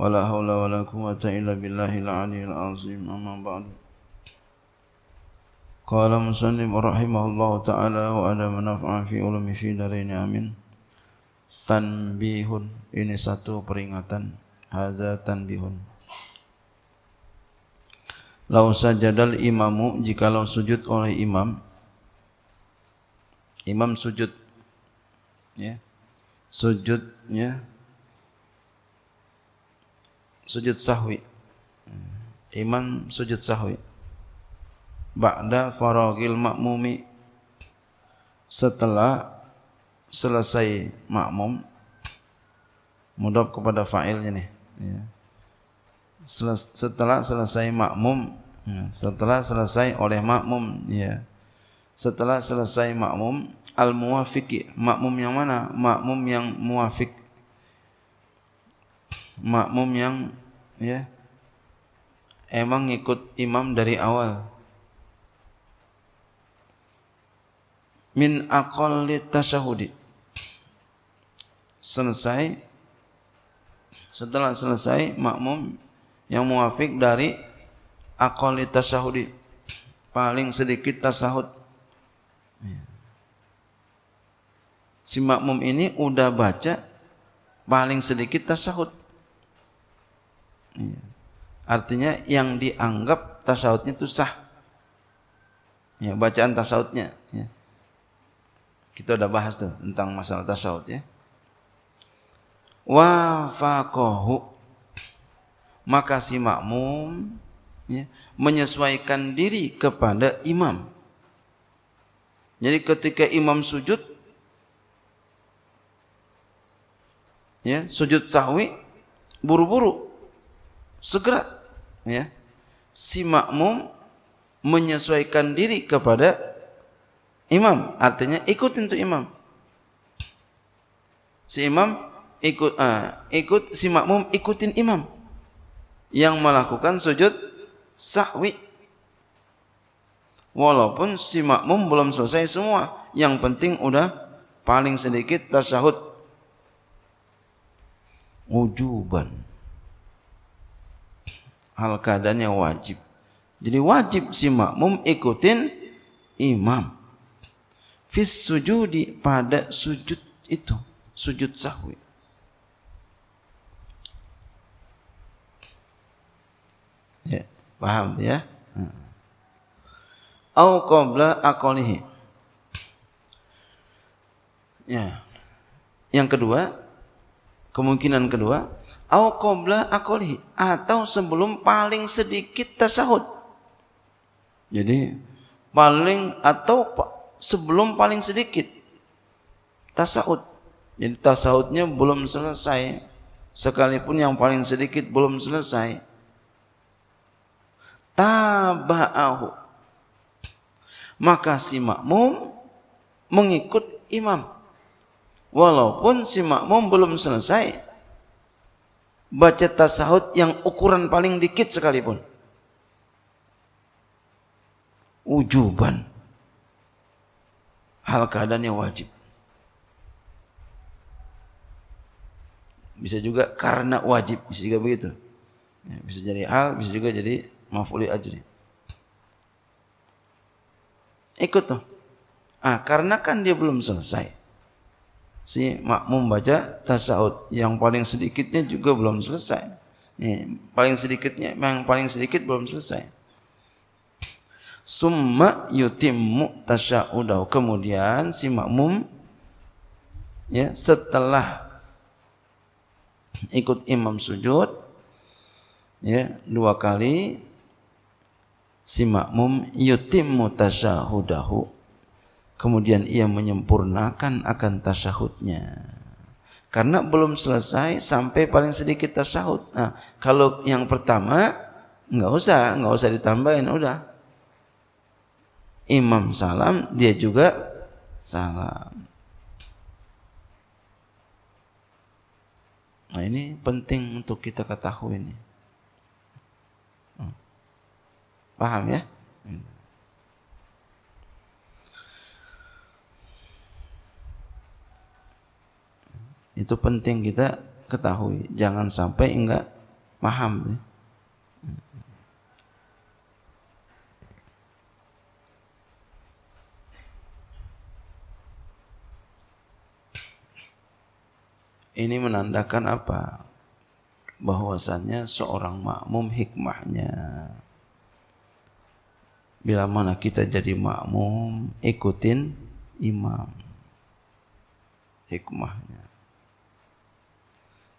ولا حول ولا قوة إلا بالله العلي العظيم أما بعد قال مسلم رحمه الله تعالى وعلى منفع في علم في دارين آمين tanbihun ini satu peringatan haza tanbihun lau sajadal imamu jikalau sujud oleh imam imam sujud ya sujudnya sujud sahwi imam sujud sahwi ba'da faragil makmumi setelah selesai makmum mudhaf kepada fa'ilnya nih ya. setelah selesai makmum ya, setelah selesai oleh makmum ya setelah selesai makmum al muwafiqi makmum yang mana makmum yang muwafiq makmum yang ya emang ngikut imam dari awal. Min aqalli tasyahudi. Selesai setelah selesai makmum yang muafik dari aqalli tasyahudi. Paling sedikit tasahud. Si makmum ini udah baca paling sedikit tasahud. Iya. Artinya yang dianggap tasawutnya itu sah. Ya, bacaan tasawutnya Ya. Kita udah bahas tuh tentang masalah tasawut ya. Wafakohu maka si makmum ya, menyesuaikan diri kepada imam. Jadi ketika imam sujud, ya sujud sahwi, buru-buru segera ya si makmum menyesuaikan diri kepada imam artinya ikutin tuh imam si imam ikut uh, ikut si makmum ikutin imam yang melakukan sujud sahwi walaupun si makmum belum selesai semua yang penting udah paling sedikit tasyahud wujuban hal keadaan yang wajib. Jadi wajib si makmum ikutin imam. Fis sujudi pada sujud itu, sujud sahwi. Ya, paham ya? Hmm. Au qabla aqalihi. Ya. Yang kedua, kemungkinan kedua au qabla akolihi atau sebelum paling sedikit tasahud. Jadi paling atau sebelum paling sedikit tasahud. Jadi tasahudnya belum selesai sekalipun yang paling sedikit belum selesai. Taba'ahu. Maka si makmum mengikut imam. Walaupun si makmum belum selesai baca tasahud yang ukuran paling dikit sekalipun. Ujuban. Hal keadaan yang wajib. Bisa juga karena wajib, bisa juga begitu. Ya, bisa jadi hal, bisa juga jadi mafuli ajri. Ikut tuh. Ah, karena kan dia belum selesai si makmum baca tasawuf yang paling sedikitnya juga belum selesai Nih, paling sedikitnya yang paling sedikit belum selesai summa yutimmu tasyaudau. kemudian si makmum ya setelah ikut imam sujud ya dua kali si makmum yutimmu tasyahudahu kemudian ia menyempurnakan akan tasyahudnya karena belum selesai sampai paling sedikit tasyahud nah kalau yang pertama nggak usah nggak usah ditambahin udah imam salam dia juga salam Nah ini penting untuk kita ketahui ini. Hmm. Paham ya? itu penting kita ketahui jangan sampai enggak paham ini menandakan apa bahwasannya seorang makmum hikmahnya bila mana kita jadi makmum ikutin imam hikmahnya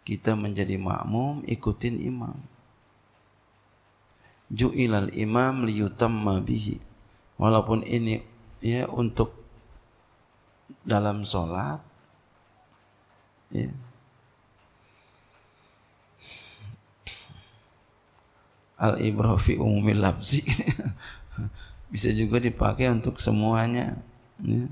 kita menjadi makmum ikutin imam ju'ilal imam liyutamma bihi walaupun ini ya untuk dalam sholat ya al ibrofi umumil lafzi bisa juga dipakai untuk semuanya ya.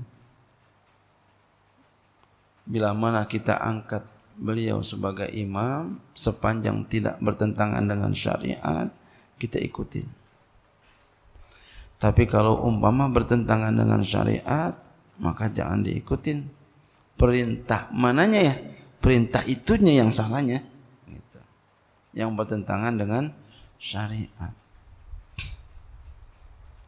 bila mana kita angkat beliau sebagai imam sepanjang tidak bertentangan dengan syariat kita ikuti tapi kalau umpama bertentangan dengan syariat maka jangan diikutin perintah mananya ya perintah itunya yang salahnya yang bertentangan dengan syariat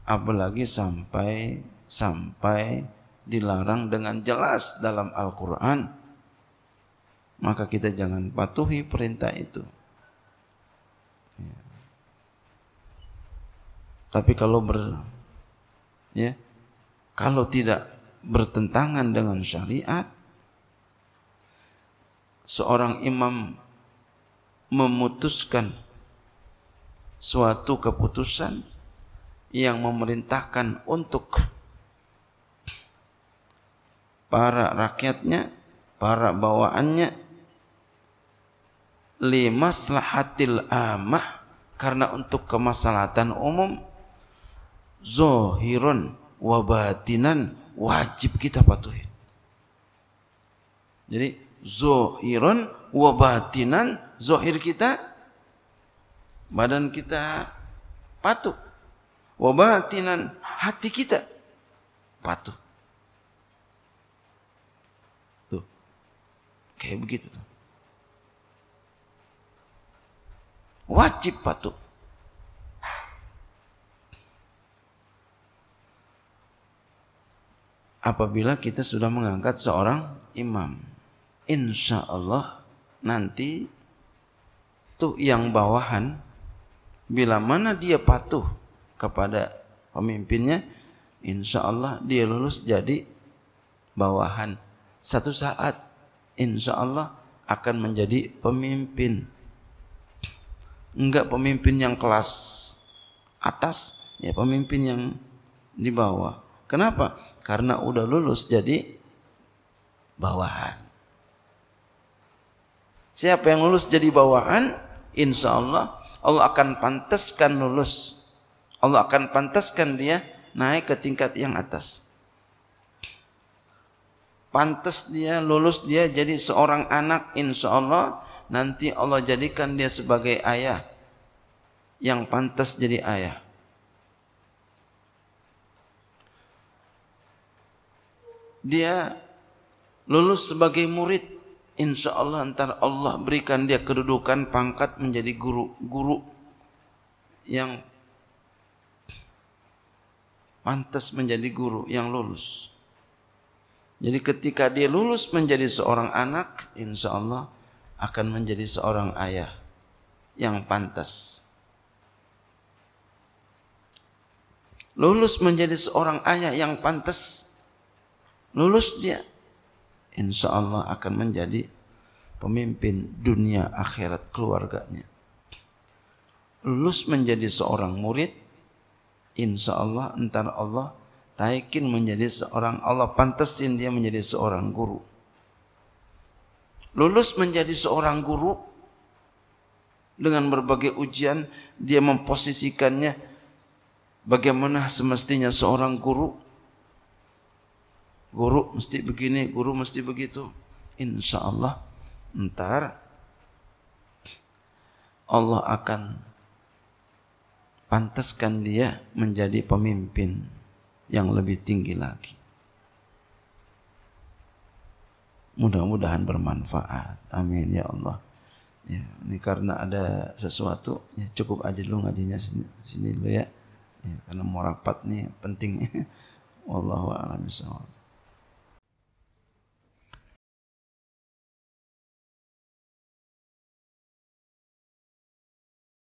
apalagi sampai sampai dilarang dengan jelas dalam Al-Quran maka kita jangan patuhi perintah itu. Ya. Tapi kalau ber ya kalau tidak bertentangan dengan syariat seorang imam memutuskan suatu keputusan yang memerintahkan untuk para rakyatnya, para bawaannya limaslahatil amah karena untuk kemaslahatan umum zohiron wabatinan wajib kita patuhi. Jadi zohiron wabatinan zohir kita badan kita patuh wabatinan hati kita patuh. Tuh. Kayak begitu tuh. Wajib patuh. Apabila kita sudah mengangkat seorang imam, insya Allah nanti tuh yang bawahan, bila mana dia patuh kepada pemimpinnya, insya Allah dia lulus jadi bawahan. Satu saat, insya Allah akan menjadi pemimpin enggak pemimpin yang kelas atas, ya pemimpin yang di bawah. Kenapa? Karena udah lulus jadi bawahan. Siapa yang lulus jadi bawahan, insya Allah Allah akan pantaskan lulus. Allah akan pantaskan dia naik ke tingkat yang atas. Pantas dia lulus dia jadi seorang anak insya Allah nanti Allah jadikan dia sebagai ayah yang pantas jadi ayah. Dia lulus sebagai murid. Insya Allah ntar Allah berikan dia kedudukan pangkat menjadi guru-guru yang pantas menjadi guru yang lulus. Jadi ketika dia lulus menjadi seorang anak, insya Allah akan menjadi seorang ayah yang pantas. Lulus menjadi seorang ayah yang pantas. Lulus dia. Insya Allah akan menjadi pemimpin dunia akhirat keluarganya. Lulus menjadi seorang murid. Insya Allah entar Allah taikin menjadi seorang Allah pantasin dia menjadi seorang guru lulus menjadi seorang guru dengan berbagai ujian dia memposisikannya bagaimana semestinya seorang guru guru mesti begini guru mesti begitu insya Allah ntar Allah akan pantaskan dia menjadi pemimpin yang lebih tinggi lagi mudah-mudahan bermanfaat amin ya Allah ya ini karena ada sesuatu ya cukup aja dulu ngajinya sini, sini dulu ya. ya karena mau rapat nih penting wallahu a'lam bishawab